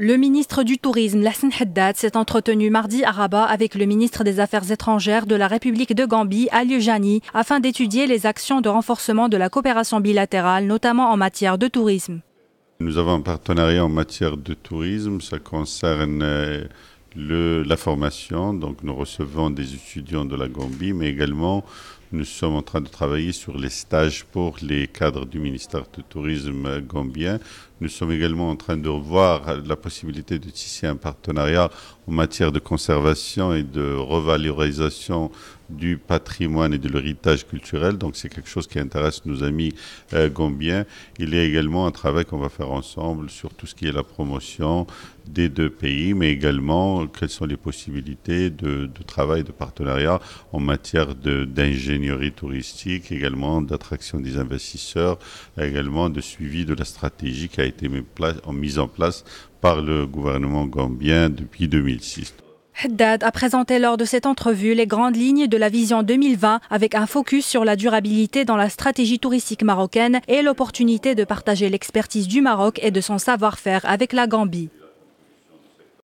Le ministre du Tourisme, Lassin Haddad, s'est entretenu mardi à Rabat avec le ministre des Affaires étrangères de la République de Gambie, Aliou Jani, afin d'étudier les actions de renforcement de la coopération bilatérale, notamment en matière de tourisme. Nous avons un partenariat en matière de tourisme. Ça concerne euh, le, la formation. Donc nous recevons des étudiants de la Gambie, mais également nous sommes en train de travailler sur les stages pour les cadres du ministère du Tourisme gambien. Nous sommes également en train de revoir la possibilité de tisser un partenariat en matière de conservation et de revalorisation du patrimoine et de l'héritage culturel. Donc c'est quelque chose qui intéresse nos amis euh, gambiens. Il y a également un travail qu'on va faire ensemble sur tout ce qui est la promotion des deux pays, mais également quelles sont les possibilités de, de travail, de partenariat en matière d'ingénierie touristique, également d'attraction des investisseurs, également de suivi de la stratégie qui a été mise en place par le gouvernement gambien depuis 2006. Haddad a présenté lors de cette entrevue les grandes lignes de la vision 2020 avec un focus sur la durabilité dans la stratégie touristique marocaine et l'opportunité de partager l'expertise du Maroc et de son savoir-faire avec la Gambie.